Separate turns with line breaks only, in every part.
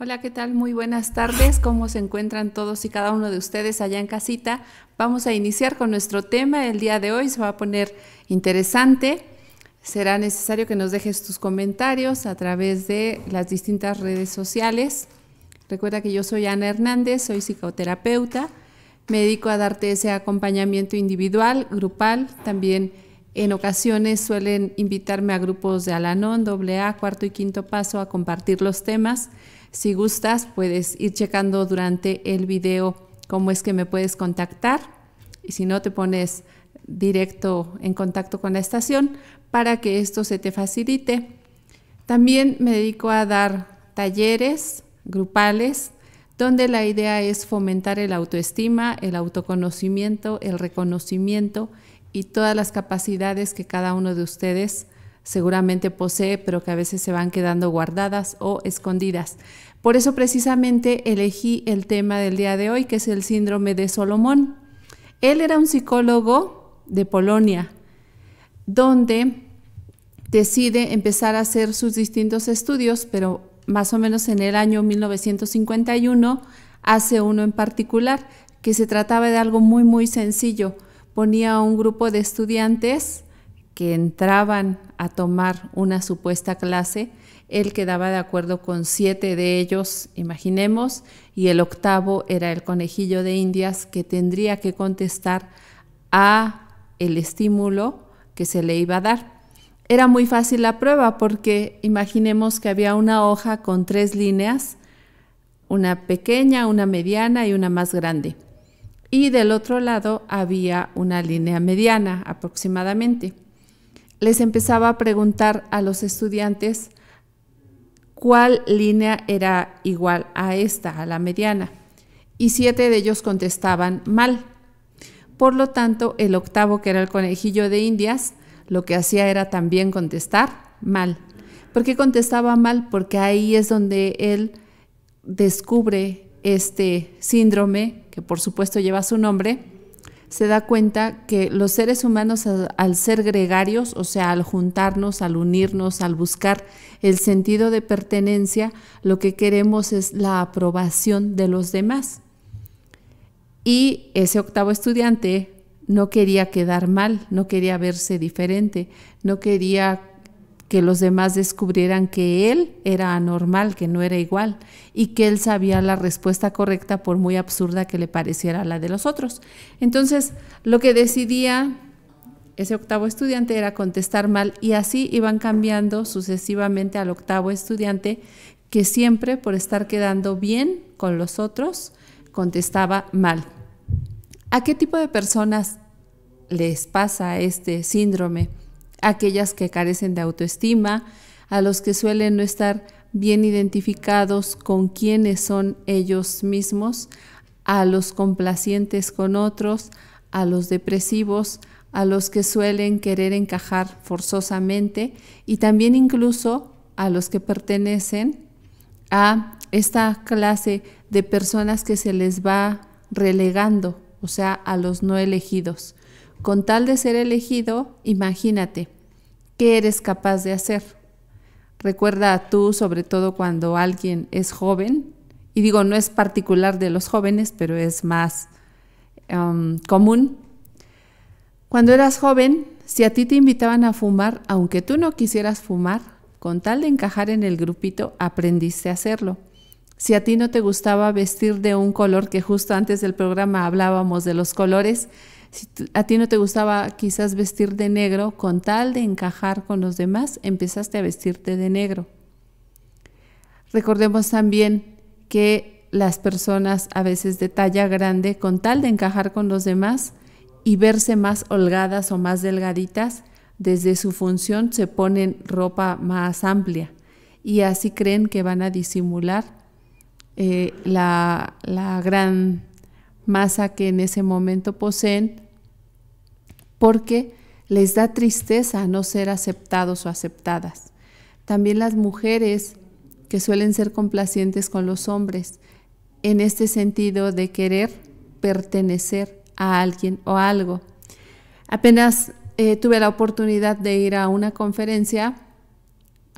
Hola, ¿qué tal? Muy buenas tardes. ¿Cómo se encuentran todos y cada uno de ustedes allá en casita? Vamos a iniciar con nuestro tema. El día de hoy se va a poner interesante. Será necesario que nos dejes tus comentarios a través de las distintas redes sociales. Recuerda que yo soy Ana Hernández, soy psicoterapeuta. Me dedico a darte ese acompañamiento individual, grupal. También en ocasiones suelen invitarme a grupos de Alanón, AA, cuarto y quinto paso a compartir los temas. Si gustas, puedes ir checando durante el video cómo es que me puedes contactar y si no, te pones directo en contacto con la estación para que esto se te facilite. También me dedico a dar talleres grupales donde la idea es fomentar el autoestima, el autoconocimiento, el reconocimiento y todas las capacidades que cada uno de ustedes seguramente posee, pero que a veces se van quedando guardadas o escondidas. Por eso precisamente elegí el tema del día de hoy, que es el síndrome de Solomón. Él era un psicólogo de Polonia, donde decide empezar a hacer sus distintos estudios, pero más o menos en el año 1951 hace uno en particular, que se trataba de algo muy, muy sencillo. Ponía a un grupo de estudiantes que entraban a tomar una supuesta clase él quedaba de acuerdo con siete de ellos, imaginemos, y el octavo era el conejillo de Indias que tendría que contestar a el estímulo que se le iba a dar. Era muy fácil la prueba porque imaginemos que había una hoja con tres líneas, una pequeña, una mediana y una más grande. Y del otro lado había una línea mediana aproximadamente. Les empezaba a preguntar a los estudiantes cuál línea era igual a esta, a la mediana, y siete de ellos contestaban mal. Por lo tanto, el octavo, que era el conejillo de Indias, lo que hacía era también contestar mal. ¿Por qué contestaba mal? Porque ahí es donde él descubre este síndrome, que por supuesto lleva su nombre, se da cuenta que los seres humanos al ser gregarios, o sea, al juntarnos, al unirnos, al buscar el sentido de pertenencia, lo que queremos es la aprobación de los demás. Y ese octavo estudiante no quería quedar mal, no quería verse diferente, no quería que los demás descubrieran que él era anormal, que no era igual, y que él sabía la respuesta correcta por muy absurda que le pareciera la de los otros. Entonces, lo que decidía ese octavo estudiante era contestar mal y así iban cambiando sucesivamente al octavo estudiante que siempre por estar quedando bien con los otros contestaba mal. ¿A qué tipo de personas les pasa este síndrome? aquellas que carecen de autoestima, a los que suelen no estar bien identificados con quienes son ellos mismos, a los complacientes con otros, a los depresivos, a los que suelen querer encajar forzosamente y también incluso a los que pertenecen a esta clase de personas que se les va relegando, o sea, a los no elegidos con tal de ser elegido, imagínate, ¿qué eres capaz de hacer? Recuerda tú, sobre todo cuando alguien es joven, y digo, no es particular de los jóvenes, pero es más em, común. Cuando eras joven, si a ti te invitaban a fumar, aunque tú no quisieras fumar, con tal de encajar en el grupito, aprendiste a hacerlo. Si a ti no te gustaba vestir de un color, que justo antes del programa hablábamos de los colores, si a ti no te gustaba quizás vestir de negro, con tal de encajar con los demás, empezaste a vestirte de negro. Recordemos también que las personas a veces de talla grande, con tal de encajar con los demás y verse más holgadas o más delgaditas, desde su función se ponen ropa más amplia y así creen que van a disimular eh, la, la gran masa que en ese momento poseen, porque les da tristeza no ser aceptados o aceptadas. También las mujeres que suelen ser complacientes con los hombres, en este sentido de querer pertenecer a alguien o algo. Apenas eh, tuve la oportunidad de ir a una conferencia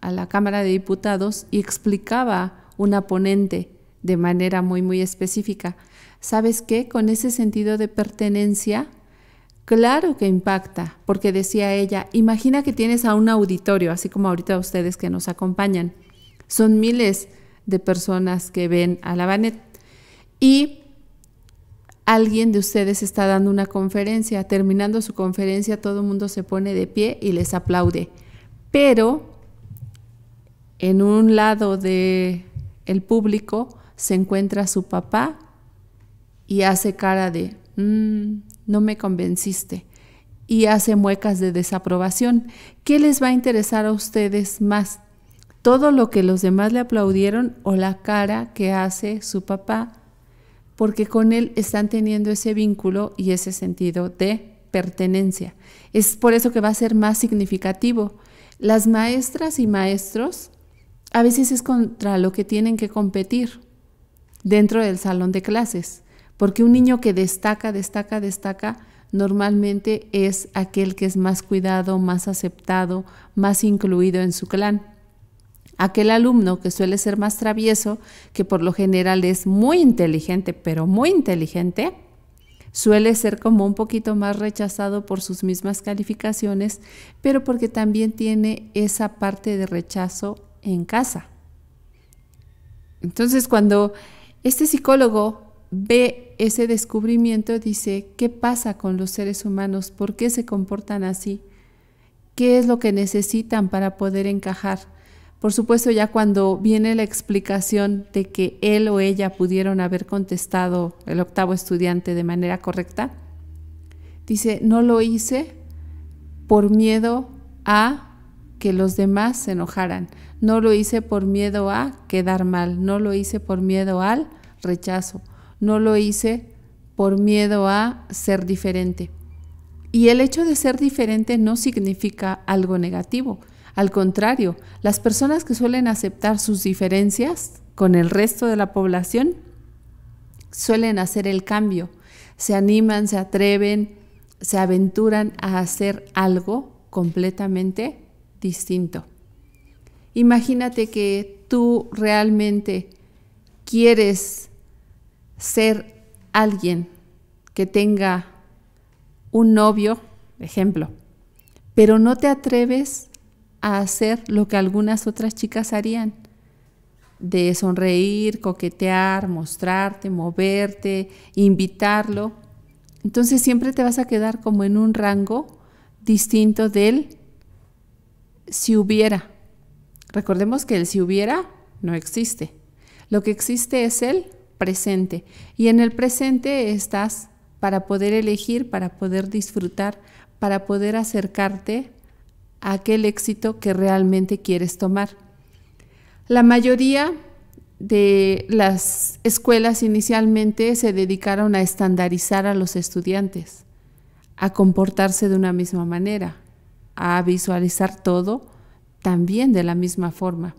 a la Cámara de Diputados y explicaba una ponente de manera muy, muy específica ¿Sabes qué? Con ese sentido de pertenencia, claro que impacta, porque decía ella, imagina que tienes a un auditorio, así como ahorita ustedes que nos acompañan. Son miles de personas que ven a la Banet. Y alguien de ustedes está dando una conferencia. Terminando su conferencia, todo el mundo se pone de pie y les aplaude. Pero en un lado del el público se encuentra su papá y hace cara de, mm, no me convenciste, y hace muecas de desaprobación. ¿Qué les va a interesar a ustedes más? ¿Todo lo que los demás le aplaudieron o la cara que hace su papá? Porque con él están teniendo ese vínculo y ese sentido de pertenencia. Es por eso que va a ser más significativo. Las maestras y maestros a veces es contra lo que tienen que competir dentro del salón de clases porque un niño que destaca, destaca, destaca, normalmente es aquel que es más cuidado, más aceptado, más incluido en su clan. Aquel alumno que suele ser más travieso, que por lo general es muy inteligente, pero muy inteligente, suele ser como un poquito más rechazado por sus mismas calificaciones, pero porque también tiene esa parte de rechazo en casa. Entonces, cuando este psicólogo ve ese descubrimiento, dice, ¿qué pasa con los seres humanos? ¿Por qué se comportan así? ¿Qué es lo que necesitan para poder encajar? Por supuesto, ya cuando viene la explicación de que él o ella pudieron haber contestado el octavo estudiante de manera correcta, dice, no lo hice por miedo a que los demás se enojaran. No lo hice por miedo a quedar mal, no lo hice por miedo al rechazo no lo hice por miedo a ser diferente. Y el hecho de ser diferente no significa algo negativo. Al contrario, las personas que suelen aceptar sus diferencias con el resto de la población suelen hacer el cambio, se animan, se atreven, se aventuran a hacer algo completamente distinto. Imagínate que tú realmente quieres ser alguien que tenga un novio, ejemplo, pero no te atreves a hacer lo que algunas otras chicas harían, de sonreír, coquetear, mostrarte, moverte, invitarlo. Entonces siempre te vas a quedar como en un rango distinto del si hubiera. Recordemos que el si hubiera no existe. Lo que existe es el presente. Y en el presente estás para poder elegir, para poder disfrutar, para poder acercarte a aquel éxito que realmente quieres tomar. La mayoría de las escuelas inicialmente se dedicaron a estandarizar a los estudiantes, a comportarse de una misma manera, a visualizar todo también de la misma forma.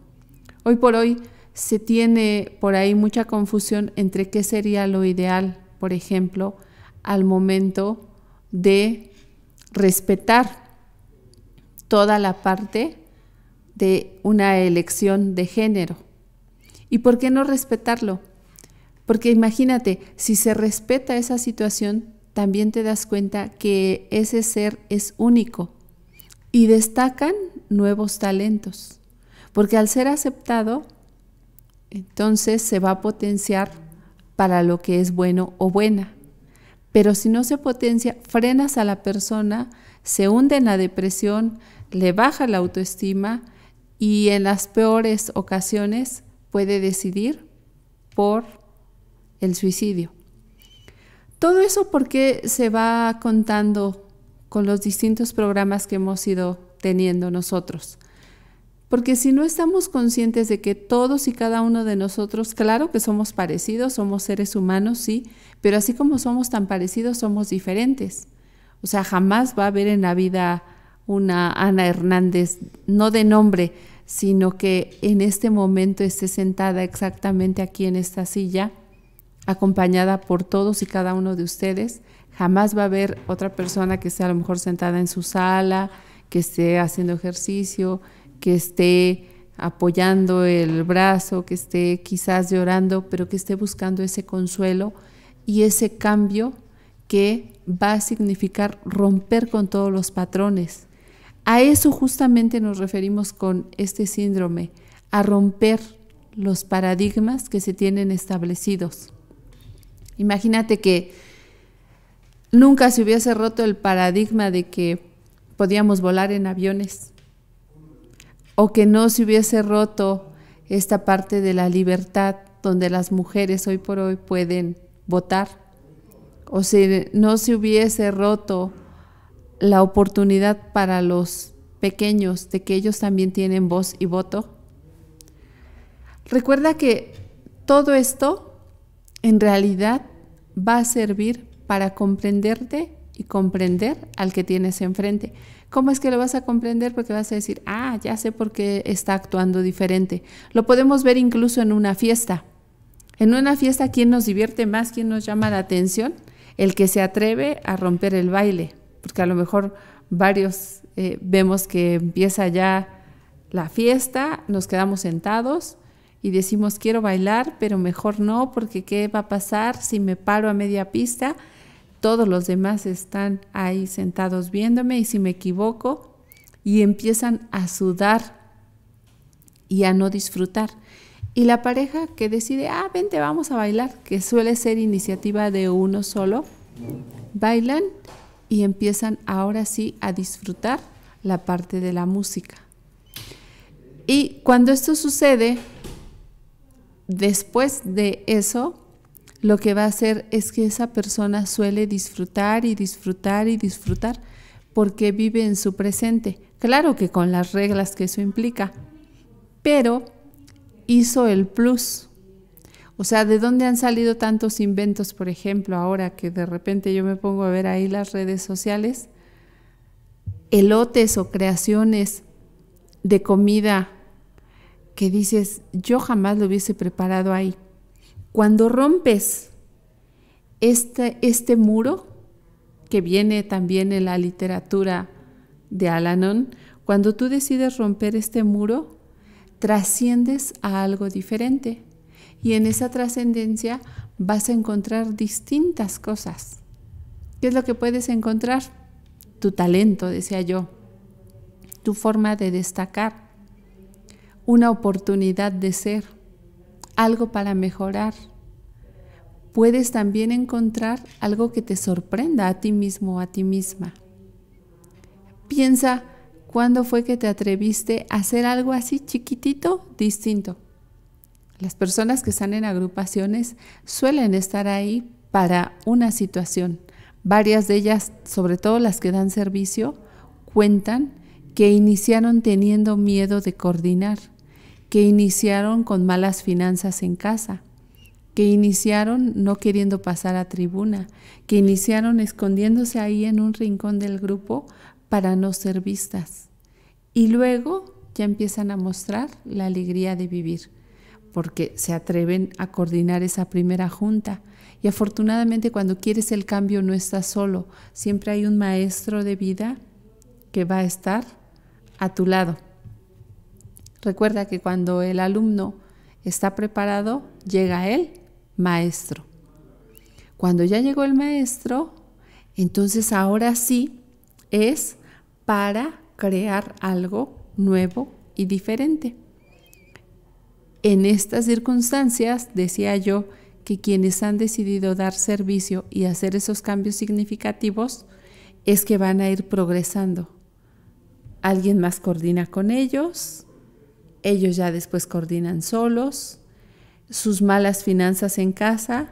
Hoy por hoy se tiene por ahí mucha confusión entre qué sería lo ideal, por ejemplo, al momento de respetar toda la parte de una elección de género. ¿Y por qué no respetarlo? Porque imagínate, si se respeta esa situación, también te das cuenta que ese ser es único y destacan nuevos talentos. Porque al ser aceptado, entonces se va a potenciar para lo que es bueno o buena. Pero si no se potencia, frenas a la persona, se hunde en la depresión, le baja la autoestima y en las peores ocasiones puede decidir por el suicidio. Todo eso porque se va contando con los distintos programas que hemos ido teniendo nosotros. Porque si no estamos conscientes de que todos y cada uno de nosotros, claro que somos parecidos, somos seres humanos, sí, pero así como somos tan parecidos, somos diferentes. O sea, jamás va a haber en la vida una Ana Hernández, no de nombre, sino que en este momento esté sentada exactamente aquí en esta silla, acompañada por todos y cada uno de ustedes. Jamás va a haber otra persona que esté a lo mejor sentada en su sala, que esté haciendo ejercicio, que esté apoyando el brazo, que esté quizás llorando, pero que esté buscando ese consuelo y ese cambio que va a significar romper con todos los patrones. A eso justamente nos referimos con este síndrome, a romper los paradigmas que se tienen establecidos. Imagínate que nunca se hubiese roto el paradigma de que podíamos volar en aviones o que no se hubiese roto esta parte de la libertad donde las mujeres hoy por hoy pueden votar, o si no se hubiese roto la oportunidad para los pequeños de que ellos también tienen voz y voto. Recuerda que todo esto en realidad va a servir para comprenderte y comprender al que tienes enfrente. ¿Cómo es que lo vas a comprender? Porque vas a decir, ah, ya sé por qué está actuando diferente. Lo podemos ver incluso en una fiesta. En una fiesta, ¿quién nos divierte más? ¿Quién nos llama la atención? El que se atreve a romper el baile, porque a lo mejor varios eh, vemos que empieza ya la fiesta, nos quedamos sentados y decimos quiero bailar, pero mejor no, porque ¿qué va a pasar si me paro a media pista? todos los demás están ahí sentados viéndome y si me equivoco y empiezan a sudar y a no disfrutar. Y la pareja que decide, ah, vente, vamos a bailar, que suele ser iniciativa de uno solo, bailan y empiezan ahora sí a disfrutar la parte de la música. Y cuando esto sucede, después de eso, lo que va a hacer es que esa persona suele disfrutar y disfrutar y disfrutar porque vive en su presente. Claro que con las reglas que eso implica, pero hizo el plus. O sea, ¿de dónde han salido tantos inventos, por ejemplo, ahora que de repente yo me pongo a ver ahí las redes sociales? Elotes o creaciones de comida que dices, yo jamás lo hubiese preparado ahí cuando rompes este, este muro, que viene también en la literatura de Alanon, cuando tú decides romper este muro, trasciendes a algo diferente. Y en esa trascendencia vas a encontrar distintas cosas. ¿Qué es lo que puedes encontrar? Tu talento, decía yo, tu forma de destacar, una oportunidad de ser algo para mejorar. Puedes también encontrar algo que te sorprenda a ti mismo o a ti misma. Piensa cuándo fue que te atreviste a hacer algo así chiquitito, distinto. Las personas que están en agrupaciones suelen estar ahí para una situación. Varias de ellas, sobre todo las que dan servicio, cuentan que iniciaron teniendo miedo de coordinar que iniciaron con malas finanzas en casa, que iniciaron no queriendo pasar a tribuna, que iniciaron escondiéndose ahí en un rincón del grupo para no ser vistas. Y luego ya empiezan a mostrar la alegría de vivir, porque se atreven a coordinar esa primera junta. Y afortunadamente cuando quieres el cambio no estás solo, siempre hay un maestro de vida que va a estar a tu lado. Recuerda que cuando el alumno está preparado, llega el maestro. Cuando ya llegó el maestro, entonces ahora sí es para crear algo nuevo y diferente. En estas circunstancias, decía yo, que quienes han decidido dar servicio y hacer esos cambios significativos es que van a ir progresando. Alguien más coordina con ellos, ellos ya después coordinan solos, sus malas finanzas en casa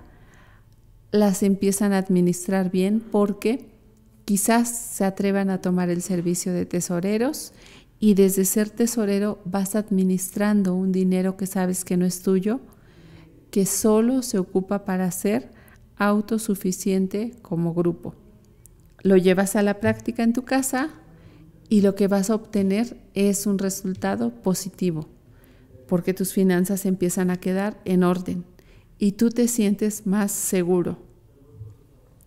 las empiezan a administrar bien porque quizás se atrevan a tomar el servicio de tesoreros y desde ser tesorero vas administrando un dinero que sabes que no es tuyo, que solo se ocupa para ser autosuficiente como grupo. Lo llevas a la práctica en tu casa, y lo que vas a obtener es un resultado positivo, porque tus finanzas empiezan a quedar en orden y tú te sientes más seguro.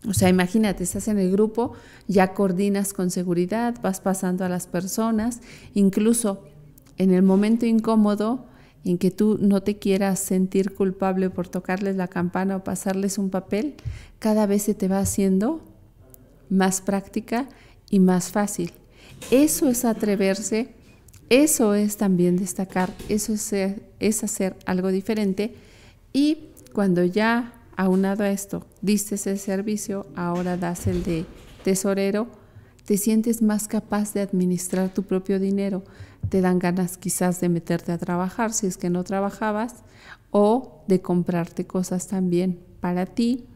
O sea, imagínate, estás en el grupo, ya coordinas con seguridad, vas pasando a las personas, incluso en el momento incómodo en que tú no te quieras sentir culpable por tocarles la campana o pasarles un papel, cada vez se te va haciendo más práctica y más fácil. Eso es atreverse, eso es también destacar, eso es, hacer algo diferente. Y cuando ya aunado a esto, diste ese servicio, ahora das el de tesorero, te sientes más capaz de administrar tu propio dinero. Te dan ganas quizás de meterte a trabajar si es que no trabajabas o de comprarte cosas también para ti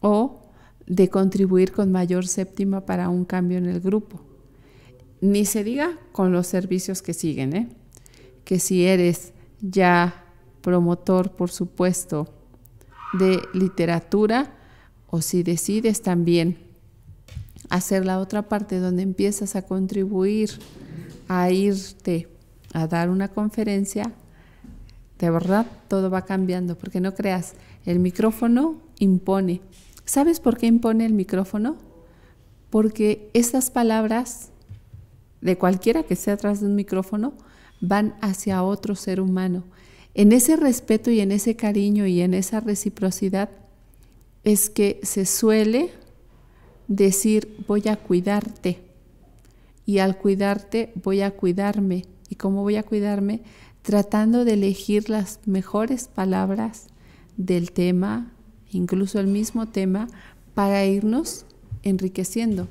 o de contribuir con mayor séptima para un cambio en el grupo. Ni se diga con los servicios que siguen, ¿eh? que si eres ya promotor, por supuesto, de literatura, o si decides también hacer la otra parte donde empiezas a contribuir, a irte a dar una conferencia, de verdad todo va cambiando, porque no creas, el micrófono impone. ¿Sabes por qué impone el micrófono? Porque estas palabras de cualquiera que sea atrás de un micrófono, van hacia otro ser humano. En ese respeto y en ese cariño y en esa reciprocidad es que se suele decir voy a cuidarte y al cuidarte voy a cuidarme. ¿Y cómo voy a cuidarme? Tratando de elegir las mejores palabras del tema, incluso el mismo tema, para irnos enriqueciendo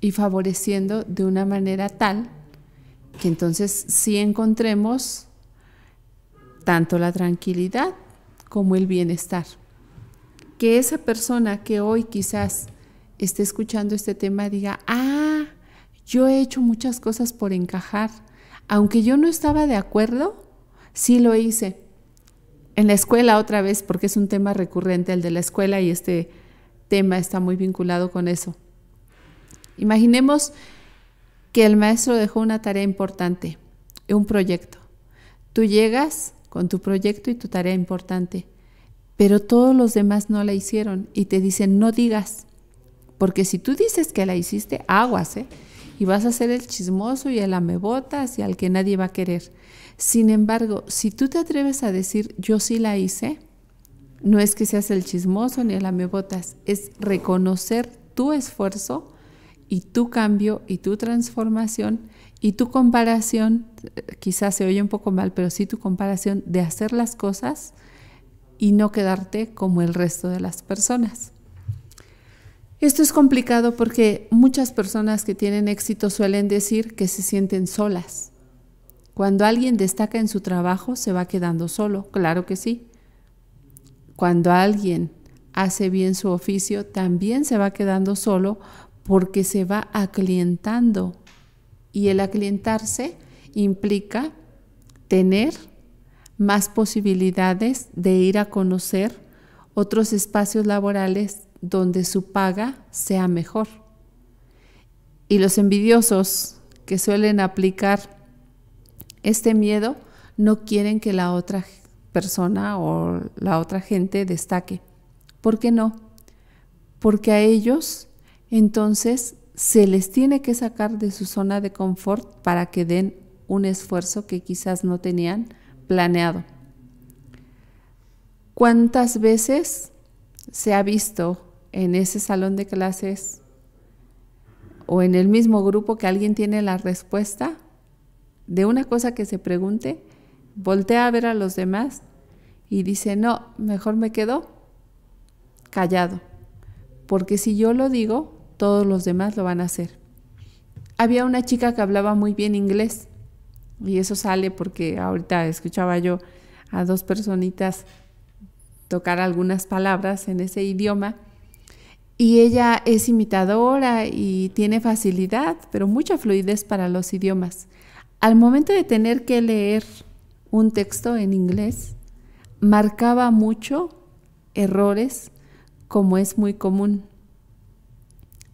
y favoreciendo de una manera tal que entonces sí encontremos tanto la tranquilidad como el bienestar. Que esa persona que hoy quizás esté escuchando este tema diga, ah, yo he hecho muchas cosas por encajar, aunque yo no estaba de acuerdo, sí lo hice. En la escuela otra vez, porque es un tema recurrente el de la escuela y este tema está muy vinculado con eso Imaginemos que el maestro dejó una tarea importante, un proyecto. Tú llegas con tu proyecto y tu tarea importante, pero todos los demás no la hicieron y te dicen no digas, porque si tú dices que la hiciste, aguas, ¿eh? Y vas a ser el chismoso y el amebotas y al que nadie va a querer. Sin embargo, si tú te atreves a decir yo sí la hice, no es que seas el chismoso ni el amebotas, es reconocer tu esfuerzo y tu cambio y tu transformación y tu comparación, quizás se oye un poco mal, pero sí tu comparación de hacer las cosas y no quedarte como el resto de las personas. Esto es complicado porque muchas personas que tienen éxito suelen decir que se sienten solas. Cuando alguien destaca en su trabajo, se va quedando solo, claro que sí. Cuando alguien hace bien su oficio, también se va quedando solo porque se va aclientando y el aclientarse implica tener más posibilidades de ir a conocer otros espacios laborales donde su paga sea mejor. Y los envidiosos que suelen aplicar este miedo no quieren que la otra persona o la otra gente destaque. ¿Por qué no? Porque a ellos entonces, se les tiene que sacar de su zona de confort para que den un esfuerzo que quizás no tenían planeado. ¿Cuántas veces se ha visto en ese salón de clases o en el mismo grupo que alguien tiene la respuesta de una cosa que se pregunte, voltea a ver a los demás y dice, no, mejor me quedo callado, porque si yo lo digo, todos los demás lo van a hacer. Había una chica que hablaba muy bien inglés y eso sale porque ahorita escuchaba yo a dos personitas tocar algunas palabras en ese idioma y ella es imitadora y tiene facilidad, pero mucha fluidez para los idiomas. Al momento de tener que leer un texto en inglés, marcaba mucho errores como es muy común.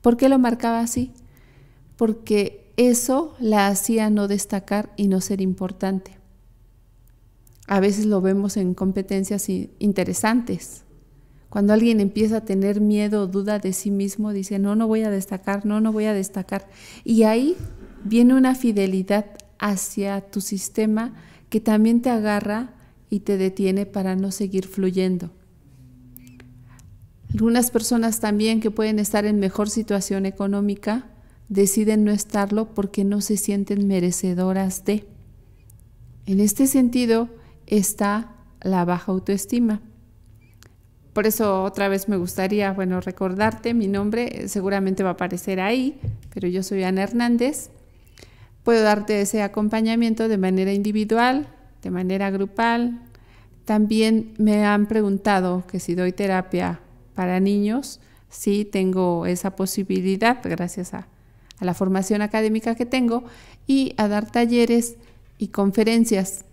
¿Por qué lo marcaba así? Porque eso la hacía no destacar y no ser importante. A veces lo vemos en competencias interesantes. Cuando alguien empieza a tener miedo o duda de sí mismo, dice, no, no voy a destacar, no, no voy a destacar. Y ahí viene una fidelidad hacia tu sistema que también te agarra y te detiene para no seguir fluyendo. Algunas personas también que pueden estar en mejor situación económica deciden no estarlo porque no se sienten merecedoras de. En este sentido está la baja autoestima. Por eso otra vez me gustaría, bueno, recordarte mi nombre, seguramente va a aparecer ahí, pero yo soy Ana Hernández. Puedo darte ese acompañamiento de manera individual, de manera grupal. También me han preguntado que si doy terapia para niños sí tengo esa posibilidad gracias a, la formación académica que tengo y a dar talleres y conferencias.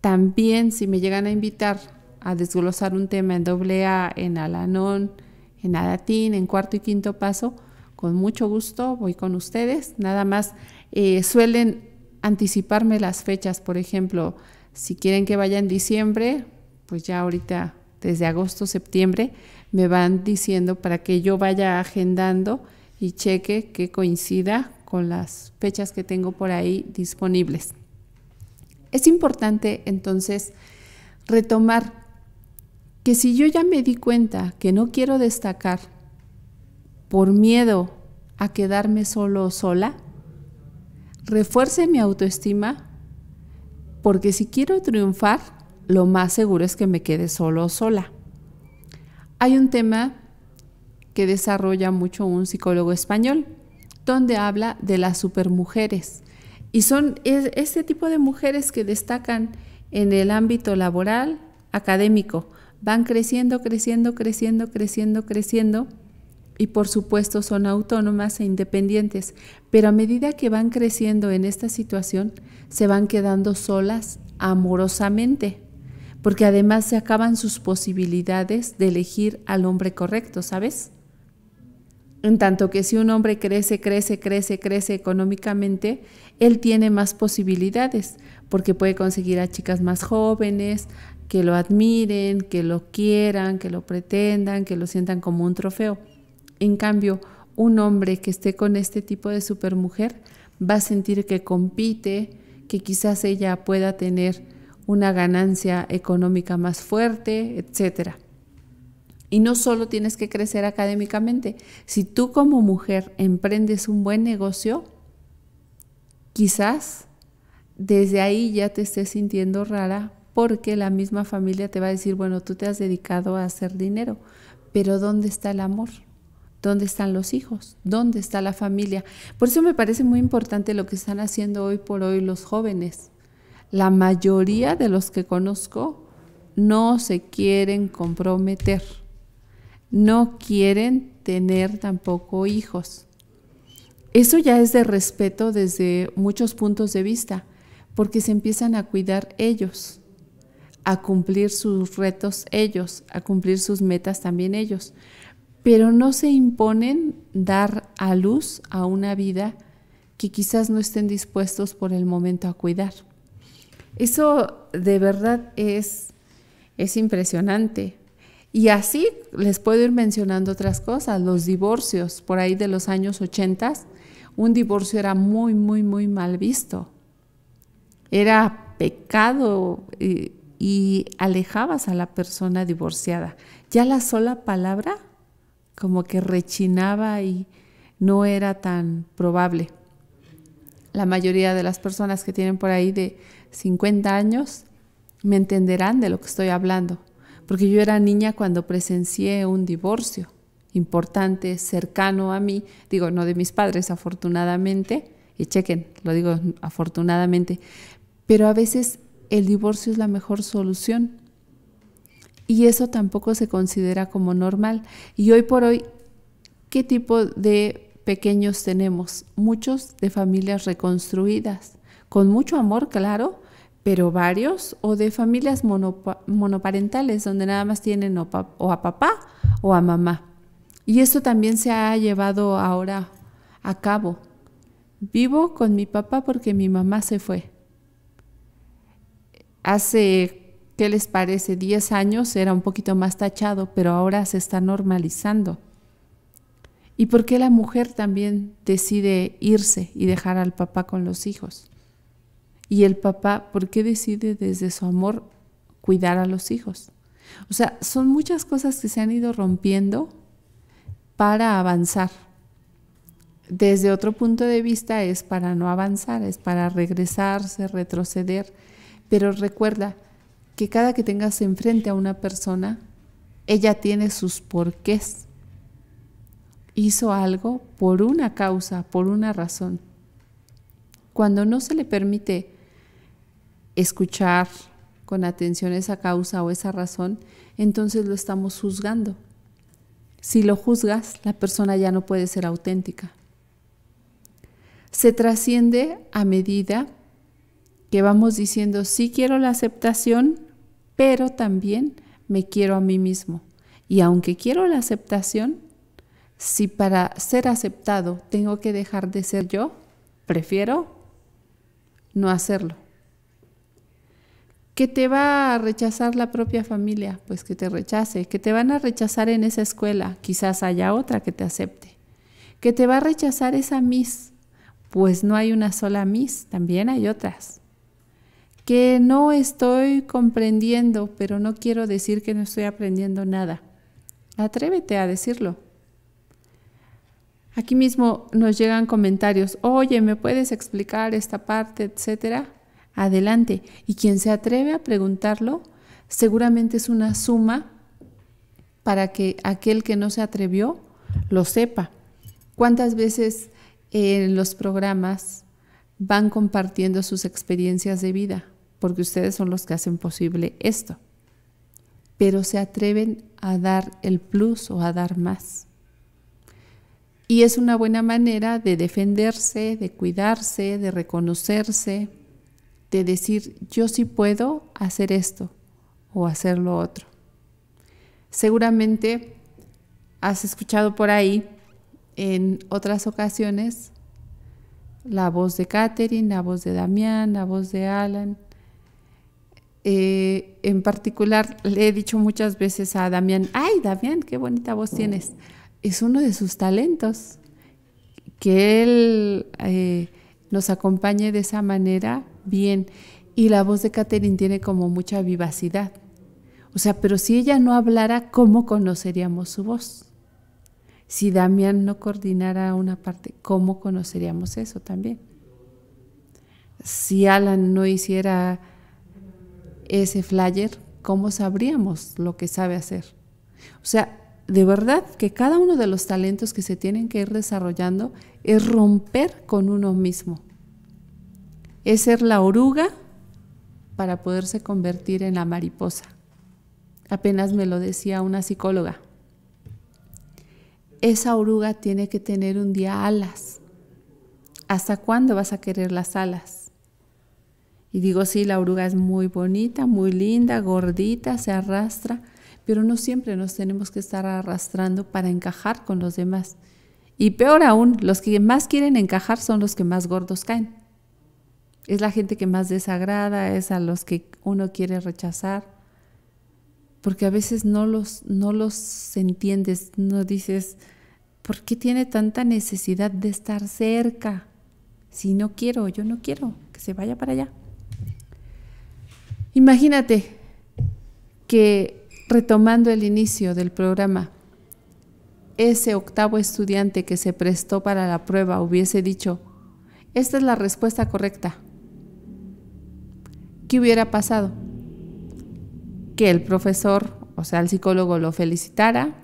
También si me llegan a invitar a desglosar un tema en doble A, en Alanón, en Adatín, en cuarto y quinto paso, con mucho gusto voy con ustedes. Nada más eh, suelen anticiparme las fechas, por ejemplo, si quieren que vaya en diciembre, pues ya ahorita desde agosto, septiembre, me van diciendo para que yo vaya agendando y cheque que coincida con las fechas que tengo por ahí disponibles. Es importante entonces retomar que si yo ya me di cuenta que no quiero destacar por miedo a quedarme solo o sola, refuerce mi autoestima porque si quiero triunfar, lo más seguro es que me quede solo o sola. Hay un tema que desarrolla mucho un psicólogo español, donde habla de las supermujeres. Y son este tipo de mujeres que destacan en el ámbito laboral, académico. Van creciendo, creciendo, creciendo, creciendo, creciendo. Y por supuesto son autónomas e independientes. Pero a medida que van creciendo en esta situación, se van quedando solas amorosamente porque además se acaban sus posibilidades de elegir al hombre correcto, ¿sabes? En tanto que si un hombre crece, crece, crece, crece económicamente, él tiene más posibilidades, porque puede conseguir a chicas más jóvenes, que lo admiren, que lo quieran, que lo pretendan, que lo sientan como un trofeo. En cambio, un hombre que esté con este tipo de supermujer va a sentir que compite, que quizás ella pueda tener una ganancia económica más fuerte, etcétera. Y no solo tienes que crecer académicamente, si tú como mujer emprendes un buen negocio, quizás desde ahí ya te estés sintiendo rara porque la misma familia te va a decir, bueno, tú te has dedicado a hacer dinero, pero ¿dónde está el amor? ¿Dónde están los hijos? ¿Dónde está la familia? Por eso me parece muy importante lo que están haciendo hoy por hoy los jóvenes la mayoría de los que conozco no se quieren comprometer, no quieren tener tampoco hijos. Eso ya es de respeto desde muchos puntos de vista, porque se empiezan a cuidar ellos, a cumplir sus retos ellos, a cumplir sus metas también ellos, pero no se imponen dar a luz a una vida que quizás no estén dispuestos por el momento a cuidar. Eso de verdad es, es impresionante. Y así les puedo ir mencionando otras cosas, los divorcios, por ahí de los años 80, un divorcio era muy, muy, muy mal visto. Era pecado eh, y alejabas a la persona divorciada. Ya la sola palabra como que rechinaba y no era tan probable. La mayoría de las personas que tienen por ahí de 50 años me entenderán de lo que estoy hablando, porque yo era niña cuando presencié un divorcio importante, cercano a mí, digo, no de mis padres, afortunadamente, y chequen, lo digo afortunadamente, pero a veces el divorcio es la mejor solución. Y eso tampoco se considera como normal. Y hoy por hoy, ¿qué tipo de pequeños tenemos? Muchos de familias reconstruidas, con mucho amor, claro, pero varios, o de familias monoparentales, donde nada más tienen o, a papá o a mamá. Y esto también se ha llevado ahora a cabo. Vivo con mi papá porque mi mamá se fue. Hace, ¿qué les parece? Diez años era un poquito más tachado, pero ahora se está normalizando. ¿Y por qué la mujer también decide irse y dejar al papá con los hijos? Y el papá, ¿por qué decide desde su amor cuidar a los hijos? O sea, son muchas cosas que se han ido rompiendo para avanzar. Desde otro punto de vista es para no avanzar, es para regresarse, retroceder. Pero recuerda que cada que tengas enfrente a una persona, ella tiene sus porqués. Hizo algo por una causa, por una razón. Cuando no se le permite escuchar con atención esa causa o esa razón, entonces lo estamos juzgando. Si lo juzgas, la persona ya no puede ser auténtica. Se trasciende a medida que vamos diciendo, sí quiero la aceptación, pero también me quiero a mí mismo. Y aunque quiero la aceptación, si para ser aceptado tengo que dejar de ser yo, prefiero no hacerlo que te va a rechazar la propia familia, pues que te rechace, que te van a rechazar en esa escuela, quizás haya otra que te acepte, que te va a rechazar esa Miss, pues no hay una sola Miss, también hay otras, que no estoy comprendiendo, pero no quiero decir que no estoy aprendiendo nada. Atrévete a decirlo. Aquí mismo nos llegan comentarios, oye, ¿me puedes explicar esta parte, etcétera? adelante. Y quien se atreve a preguntarlo, seguramente es una suma para que aquel que no se atrevió lo sepa. ¿Cuántas veces en eh, los programas van compartiendo sus experiencias de vida? Porque ustedes son los que hacen posible esto. Pero se atreven a dar el plus o a dar más. Y es una buena manera de defenderse, de cuidarse, de reconocerse, de decir yo sí puedo hacer esto o hacer lo otro. Seguramente has escuchado por ahí en otras ocasiones la voz de Catherine, la voz de Damián, la voz de Alan. Eh, en particular le he dicho muchas veces a Damián, ay Damián, qué bonita voz tienes. Es uno de sus talentos. Que él eh, nos acompañe de esa manera bien. Y la voz de Catherine tiene como mucha vivacidad. O sea, pero si ella no hablara, ¿cómo conoceríamos su voz? Si Damián no coordinara una parte, ¿cómo conoceríamos eso también? Si Alan no hiciera ese flyer, ¿cómo sabríamos lo que sabe hacer? O sea, de verdad que cada uno de los talentos que se tienen que ir desarrollando es romper con uno mismo es ser la oruga para poderse convertir en la mariposa. Apenas me lo decía una psicóloga. Esa oruga tiene que tener un día alas. ¿Hasta cuándo vas a querer las alas? Y digo, sí, la oruga es muy bonita, muy linda, gordita, se arrastra, pero no siempre nos tenemos que estar arrastrando para encajar con los demás. Y peor aún, los que más quieren encajar son los que más gordos caen. Es la gente que más desagrada, es a los que uno quiere rechazar, porque a veces no los, no los entiendes, no dices, ¿por qué tiene tanta necesidad de estar cerca? Si no quiero, yo no quiero, que se vaya para allá. Imagínate que retomando el inicio del programa, ese octavo estudiante que se prestó para la prueba hubiese dicho, esta es la respuesta correcta, ¿qué hubiera pasado? Que el profesor, o sea, el psicólogo lo felicitara,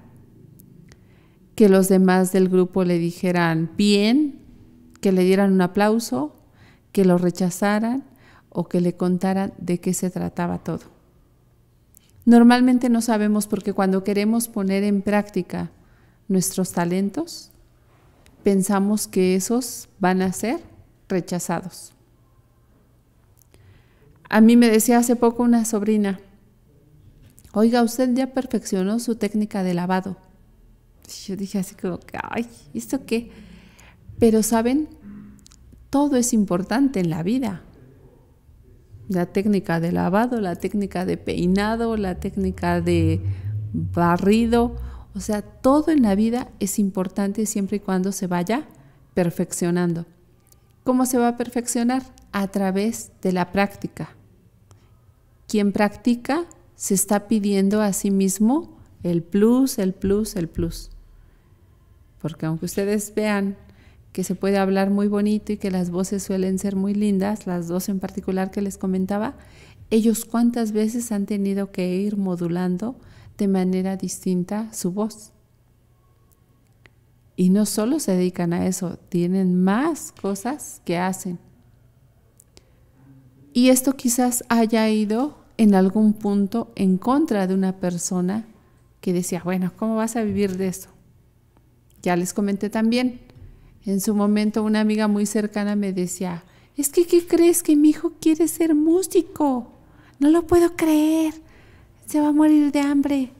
que los demás del grupo le dijeran bien, que le dieran un aplauso, que lo rechazaran o que le contaran de qué se trataba todo. Normalmente no sabemos porque cuando queremos poner en práctica nuestros talentos, pensamos que esos van a ser rechazados. A mí me decía hace poco una sobrina, oiga, usted ya perfeccionó su técnica de lavado. yo dije así como, ay, ¿esto qué? Pero saben, todo es importante en la vida. La técnica de lavado, la técnica de peinado, la técnica de barrido. O sea, todo en la vida es importante siempre y cuando se vaya perfeccionando. ¿Cómo se va a perfeccionar? A través de la práctica. Quien practica se está pidiendo a sí mismo el plus, el plus, el plus. Porque aunque ustedes vean que se puede hablar muy bonito y que las voces suelen ser muy lindas, las dos en particular que les comentaba, ellos cuántas veces han tenido que ir modulando de manera distinta su voz. Y no solo se dedican a eso, tienen más cosas que hacen. Y esto quizás haya ido en algún punto en contra de una persona que decía, bueno, ¿cómo vas a vivir de eso? Ya les comenté también, en su momento una amiga muy cercana me decía, es que ¿qué crees que mi hijo quiere ser músico? No lo puedo creer, se va a morir de hambre.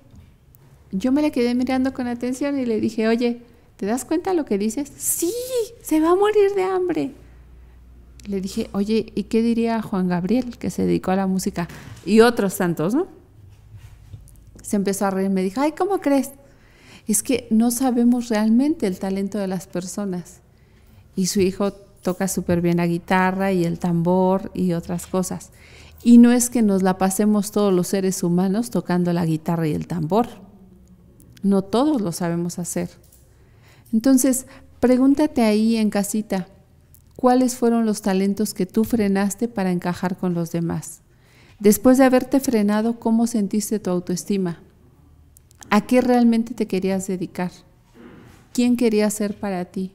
Yo me la quedé mirando con atención y le dije, oye, ¿te das cuenta lo que dices? Sí, se va a morir de hambre. Le dije, oye, ¿y qué diría Juan Gabriel, que se dedicó a la música? y otros tantos, ¿no? Se empezó a reír, me dijo, ay, ¿cómo crees? Es que no sabemos realmente el talento de las personas. Y su hijo toca súper bien la guitarra y el tambor y otras cosas. Y no es que nos la pasemos todos los seres humanos tocando la guitarra y el tambor. No todos lo sabemos hacer. Entonces, pregúntate ahí en casita, ¿cuáles fueron los talentos que tú frenaste para encajar con los demás? Después de haberte frenado, ¿cómo sentiste tu autoestima? ¿A qué realmente te querías dedicar? ¿Quién querías ser para ti?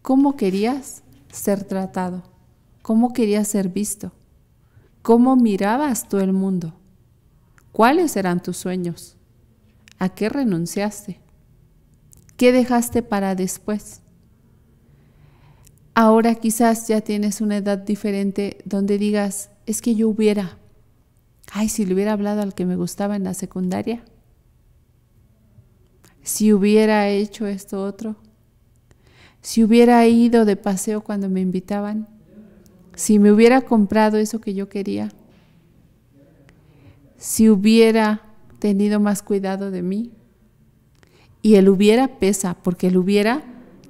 ¿Cómo querías ser tratado? ¿Cómo querías ser visto? ¿Cómo mirabas tú el mundo? ¿Cuáles eran tus sueños? ¿A qué renunciaste? ¿Qué dejaste para después? Ahora quizás ya tienes una edad diferente donde digas, es que yo hubiera, ay, si le hubiera hablado al que me gustaba en la secundaria, si hubiera hecho esto otro, si hubiera ido de paseo cuando me invitaban, si me hubiera comprado eso que yo quería, si hubiera tenido más cuidado de mí. Y él hubiera pesa, porque él hubiera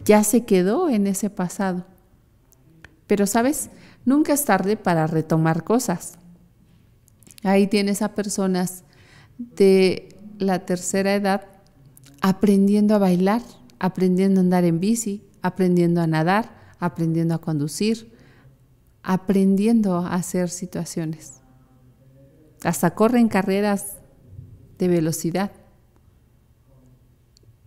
ya se quedó en ese pasado. Pero sabes, Nunca es tarde para retomar cosas. Ahí tienes a personas de la tercera edad aprendiendo a bailar, aprendiendo a andar en bici, aprendiendo a nadar, aprendiendo a conducir, aprendiendo a hacer situaciones. Hasta corren carreras de velocidad.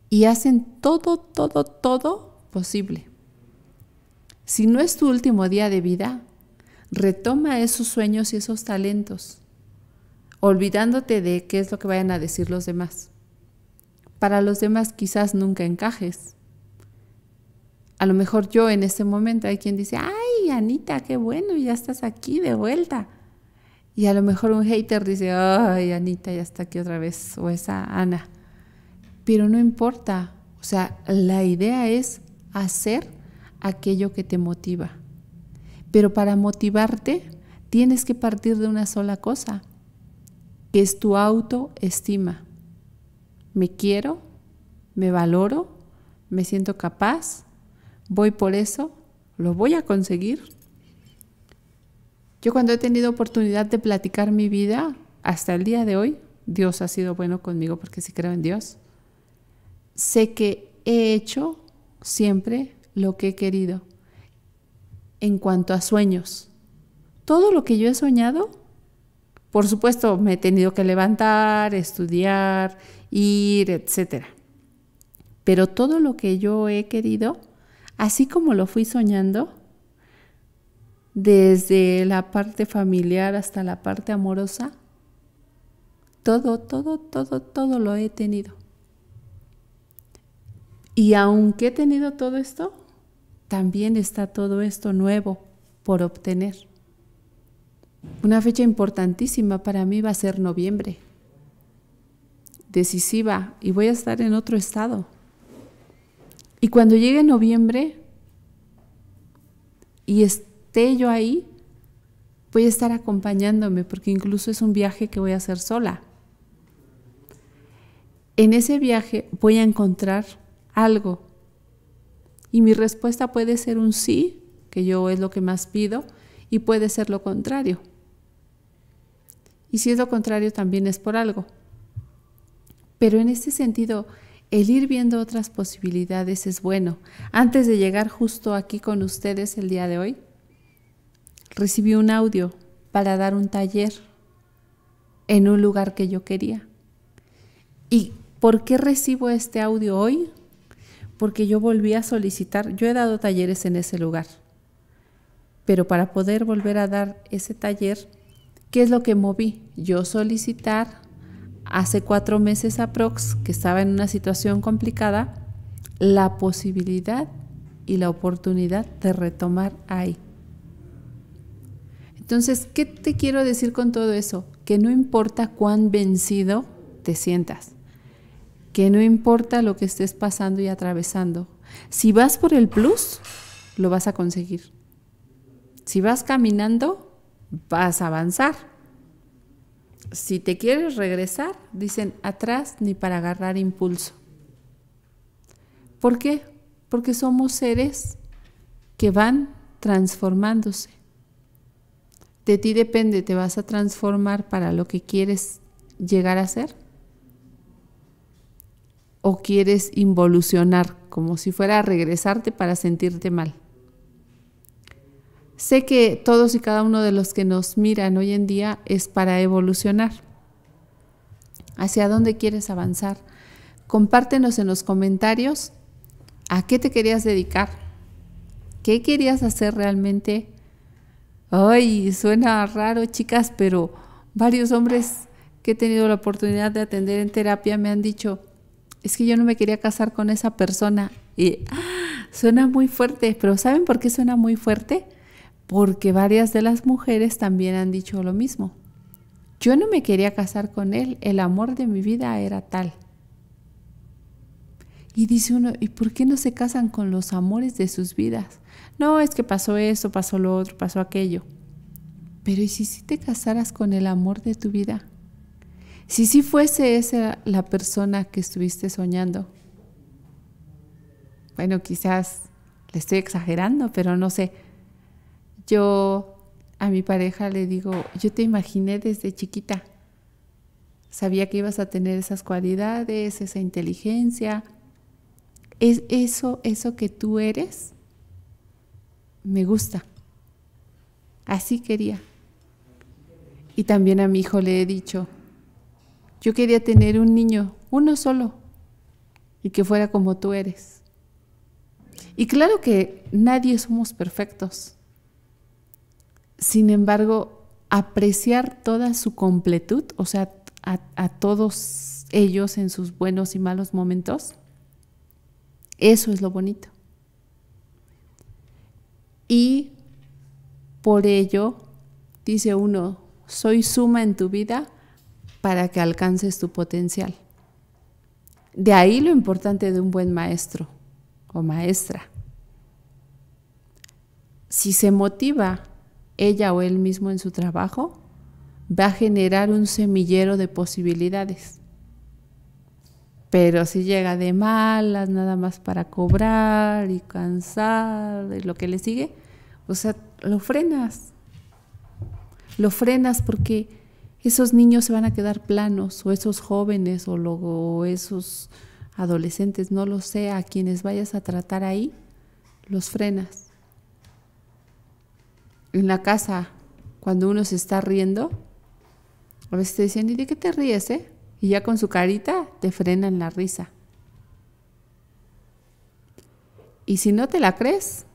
Y hacen todo, todo, todo posible. Si no es tu último día de vida, retoma esos sueños y esos talentos, olvidándote de qué es lo que vayan a decir los demás. Para los demás quizás nunca encajes. A lo mejor yo en este momento hay quien dice, ay, Anita, qué bueno, ya estás aquí de vuelta. Y a lo mejor un hater dice, ay, Anita, ya está aquí otra vez, o esa Ana. Pero no importa, o sea, la idea es hacer aquello que te motiva. Pero para motivarte tienes que partir de una sola cosa, que es tu autoestima. Me quiero, me valoro, me siento capaz, voy por eso, lo voy a conseguir. Yo cuando he tenido oportunidad de platicar mi vida hasta el día de hoy, Dios ha sido bueno conmigo porque sí creo en Dios, sé que he hecho siempre lo que he querido en cuanto a sueños. Todo lo que yo he soñado, por supuesto, me he tenido que levantar, estudiar, ir, etc. Pero todo lo que yo he querido, así como lo fui soñando, desde la parte familiar hasta la parte amorosa, todo, todo, todo, todo lo he tenido. Y aunque he tenido todo esto, también está todo esto nuevo por obtener. Una fecha importantísima para mí va a ser noviembre, decisiva, y voy a estar en otro estado. Y cuando llegue noviembre y esté yo ahí, voy a estar acompañándome, porque incluso es un viaje que voy a hacer sola. En ese viaje voy a encontrar algo y mi respuesta puede ser un sí, que yo es lo que más pido, y puede ser lo contrario. Y si es lo contrario, también es por algo. Pero en este sentido, el ir viendo otras posibilidades es bueno. Antes de llegar justo aquí con ustedes el día de hoy, recibí un audio para dar un taller en un lugar que yo quería. ¿Y por qué recibo este audio hoy? porque yo volví a solicitar, yo he dado talleres en ese lugar, pero para poder volver a dar ese taller, ¿qué es lo que moví? Yo solicitar hace cuatro meses a Prox, que estaba en una situación complicada, la posibilidad y la oportunidad de retomar ahí. Entonces, ¿qué te quiero decir con todo eso? Que no importa cuán vencido te sientas que no importa lo que estés pasando y atravesando, si vas por el plus, lo vas a conseguir. Si vas caminando, vas a avanzar. Si te quieres regresar, dicen atrás ni para agarrar impulso. ¿Por qué? Porque somos seres que van transformándose. De ti depende, te vas a transformar para lo que quieres llegar a ser o quieres involucionar, como si fuera a regresarte para sentirte mal. Sé que todos y cada uno de los que nos miran hoy en día es para evolucionar. ¿Hacia dónde quieres avanzar? Compártenos en los comentarios a qué te querías dedicar, qué querías hacer realmente. Ay, suena raro, chicas, pero varios hombres que he tenido la oportunidad de atender en terapia me han dicho, es que yo no me quería casar con esa persona. Y ¡ah! suena muy fuerte, pero ¿saben por qué suena muy fuerte? Porque varias de las mujeres también han dicho lo mismo. Yo no me quería casar con él, el amor de mi vida era tal. Y dice uno, ¿y por qué no se casan con los amores de sus vidas? No, es que pasó eso, pasó lo otro, pasó aquello. Pero ¿y si, si te casaras con el amor de tu vida? Si sí fuese esa la persona que estuviste soñando, bueno, quizás le estoy exagerando, pero no sé. Yo a mi pareja le digo, yo te imaginé desde chiquita. Sabía que ibas a tener esas cualidades, esa inteligencia. Es eso, eso que tú eres, me gusta. Así quería. Y también a mi hijo le he dicho, yo quería tener un niño, uno solo, y que fuera como tú eres. Y claro que nadie somos perfectos. Sin embargo, apreciar toda su completud, o sea, a, todos ellos en sus buenos y malos momentos, eso es lo bonito. Y por ello, dice uno, soy suma en tu vida para que alcances tu potencial. De ahí lo importante de un buen maestro o maestra. Si se motiva ella o él mismo en su trabajo, va a generar un semillero de posibilidades. Pero si llega de malas, nada más para cobrar y cansar y lo que le sigue, o sea, lo frenas. Lo frenas porque esos niños se van a quedar planos o esos jóvenes o, luego esos adolescentes, no lo sé, a quienes vayas a tratar ahí, los frenas. En la casa, cuando uno se está riendo, a veces te dicen, ¿y de qué te ríes? Eh? Y ya con su carita te frenan la risa. Y si no te la crees,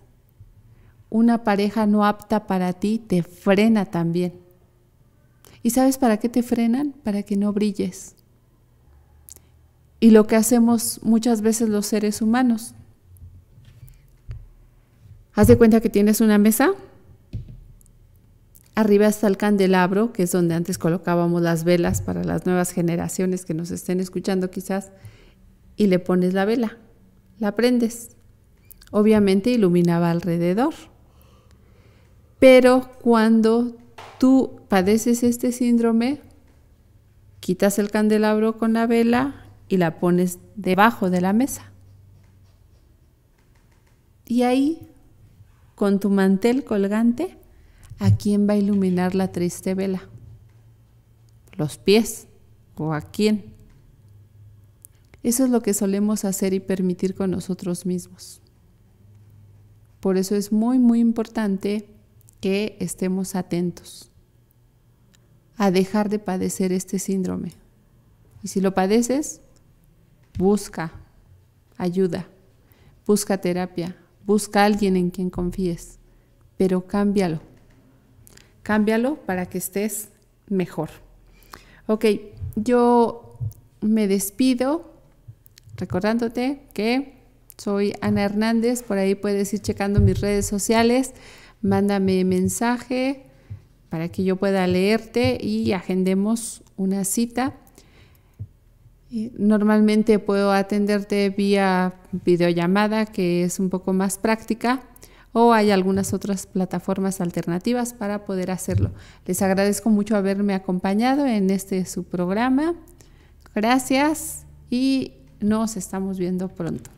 una pareja no apta para ti te frena también. ¿Y sabes para qué te frenan? Para que no brilles. Y lo que hacemos muchas veces los seres humanos. Haz de cuenta que tienes una mesa. Arriba está el candelabro, que es donde antes colocábamos las velas para las nuevas generaciones que nos estén escuchando quizás, y le pones la vela, la prendes. Obviamente iluminaba alrededor. Pero cuando tú padeces este síndrome, quitas el candelabro con la vela y la pones debajo de la mesa. Y ahí, con tu mantel colgante, ¿a quién va a iluminar la triste vela? Los pies o a quién. Eso es lo que solemos hacer y permitir con nosotros mismos. Por eso es muy, muy importante que estemos atentos a dejar de padecer este síndrome. Y si lo padeces, busca ayuda, busca terapia, busca a alguien en quien confíes, pero cámbialo. Cámbialo para que estés mejor. Ok, yo me despido recordándote que soy Ana Hernández, por ahí puedes ir checando mis redes sociales, mándame mensaje, para que yo pueda leerte y agendemos una cita. Normalmente puedo atenderte vía videollamada, que es un poco más práctica, o hay algunas otras plataformas alternativas para poder hacerlo. Les agradezco mucho haberme acompañado en este su programa. Gracias y nos estamos viendo pronto.